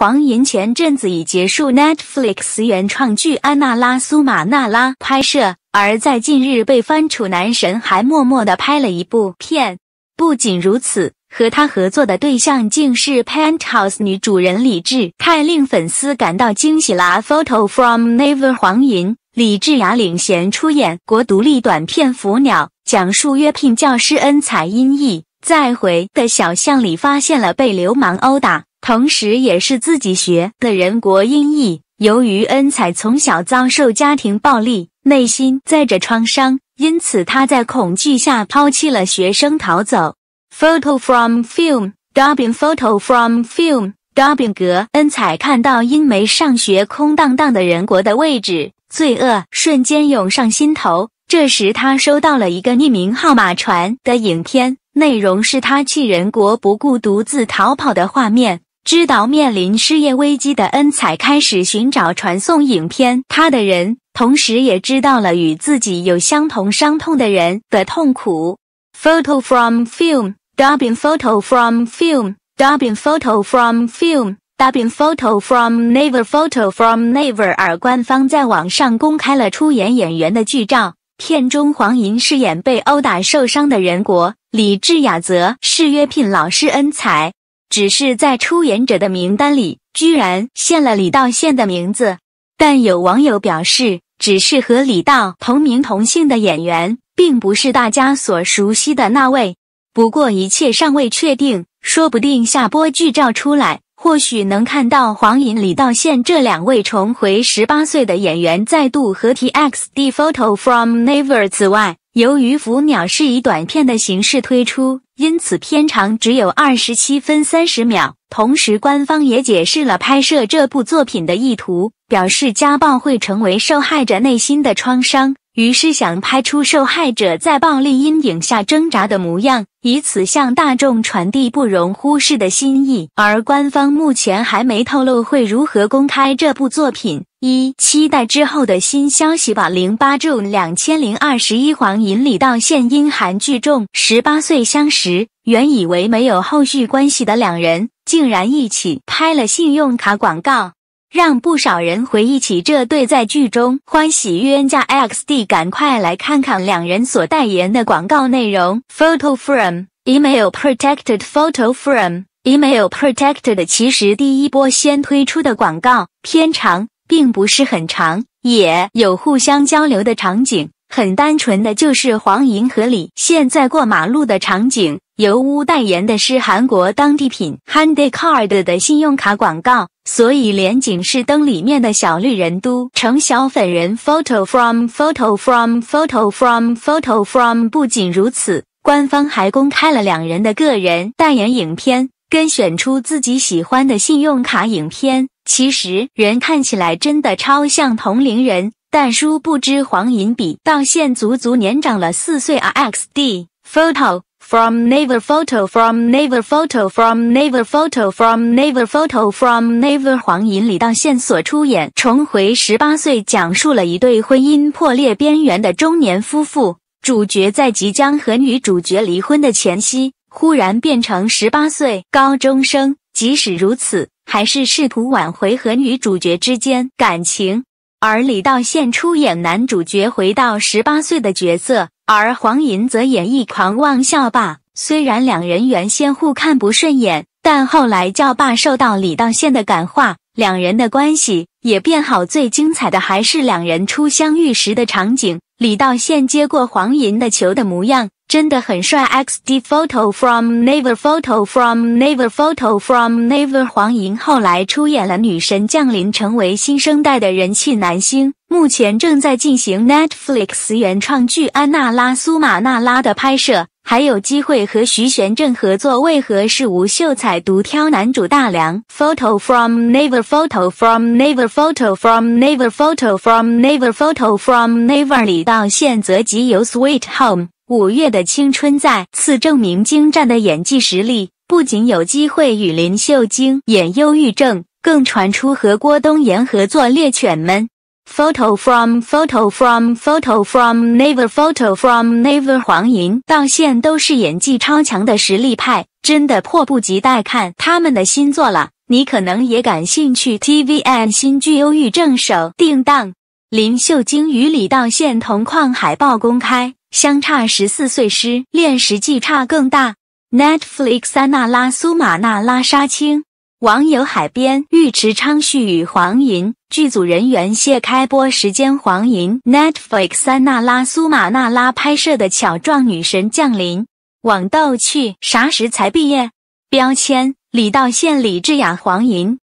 黄莹前阵子已结束 Netflix 原创剧《安娜拉苏马娜拉》拍摄，而在近日被翻楚男神还默默的拍了一部片。不仅如此，和他合作的对象竟是《Penthouse》女主人李智太令粉丝感到惊喜啦。Photo from n e v e r 黄莹，李智雅领衔出演国独立短片《腐鸟》，讲述约聘教师恩彩英毅在回的小巷里发现了被流氓殴打。同时，也是自己学的人国音译。由于恩彩从小遭受家庭暴力，内心载着创伤，因此他在恐惧下抛弃了学生逃走。Photo from film. Dubbing Photo from film. Dubbing 格恩彩看到英梅上学空荡荡的人国的位置，罪恶瞬间涌上心头。这时，他收到了一个匿名号码传的影片，内容是他去人国不顾独自逃跑的画面。知道面临失业危机的恩彩开始寻找传送影片，他的人同时也知道了与自己有相同伤痛的人的痛苦。Photo from film dubbing Photo from film dubbing Photo from film dubbing Photo from n e v e r Photo from n e v e r 尔官方在网上公开了出演演员的剧照，片中黄莹饰演被殴打受伤的人国，李智雅则是约聘老师恩彩。只是在出演者的名单里，居然现了李道宪的名字。但有网友表示，只是和李道同名同姓的演员，并不是大家所熟悉的那位。不过，一切尚未确定。说不定下播剧照出来，或许能看到黄颖、李道宪这两位重回十八岁的演员再度合体。X D photo from n e v e r 此外，由于《浮鸟》是以短片的形式推出，因此片长只有二十七分三十秒。同时，官方也解释了拍摄这部作品的意图，表示家暴会成为受害者内心的创伤。于是想拍出受害者在暴力阴影下挣扎的模样，以此向大众传递不容忽视的心意。而官方目前还没透露会如何公开这部作品，一期待之后的新消息吧。零八重两千零二十一黄寅李道现因韩剧重十八岁相识，原以为没有后续关系的两人，竟然一起拍了信用卡广告。让不少人回忆起这对在剧中欢喜冤家 X D，赶快来看看两人所代言的广告内容。Photo Frame Email Protected Photo Frame Email Protected 的其实第一波先推出的广告片长，并不是很长，也有互相交流的场景，很单纯的就是黄银河里现在过马路的场景。尤乌代言的是韩国当地品 h a n d i Card 的信用卡广告。所以连警示灯里面的小绿人都成小粉人。photo from photo from photo from photo from。不仅如此，官方还公开了两人的个人代言影片，跟选出自己喜欢的信用卡影片。其实人看起来真的超像同龄人，但殊不知黄银比到现足足年长了四岁啊！XD photo From never photo, from never photo, from never photo, from never photo, from never。黄银李当线索出演《重回十八岁》，讲述了一对婚姻破裂边缘的中年夫妇，主角在即将和女主角离婚的前夕，忽然变成十八岁高中生，即使如此，还是试图挽回和女主角之间感情。而李道宪出演男主角，回到十八岁的角色；而黄银则演绎狂妄校霸。虽然两人原先互看不顺眼，但后来校霸受到李道宪的感化，两人的关系也变好。最精彩的还是两人初相遇时的场景：李道宪接过黄银的球的模样。真的很帅。X D photo from never photo from never photo from never 黄莹后来出演了《女神降临》，成为新生代的人气男星。目前正在进行 Netflix 原创剧《安娜拉苏玛娜拉》的拍摄，还有机会和徐玄振合作。为何是吴秀才独挑男主大梁？photo from never photo from never photo from never photo from never photo from never 李到宪则由 Sweet Home。五月的青春再次证明精湛的演技实力，不仅有机会与林秀晶演《忧郁症》，更传出和郭冬延合作《猎犬们》。Photo from Photo from Photo from Never Photo from Never。黄银到现都是演技超强的实力派，真的迫不及待看他们的新作了。你可能也感兴趣。TVN 新剧《忧郁症》首定档，林秀晶与李道宪同框海报公开。相差十四岁，失恋实际差更大。Netflix《三娜拉苏玛娜拉》杀青，网友海边，浴池昌旭与黄银，剧组人员谢开播时间黄银 Netflix《三娜拉苏玛娜拉》拍摄的巧撞女神降临，网逗趣啥时才毕业？标签：李道宪、李智雅、黄银。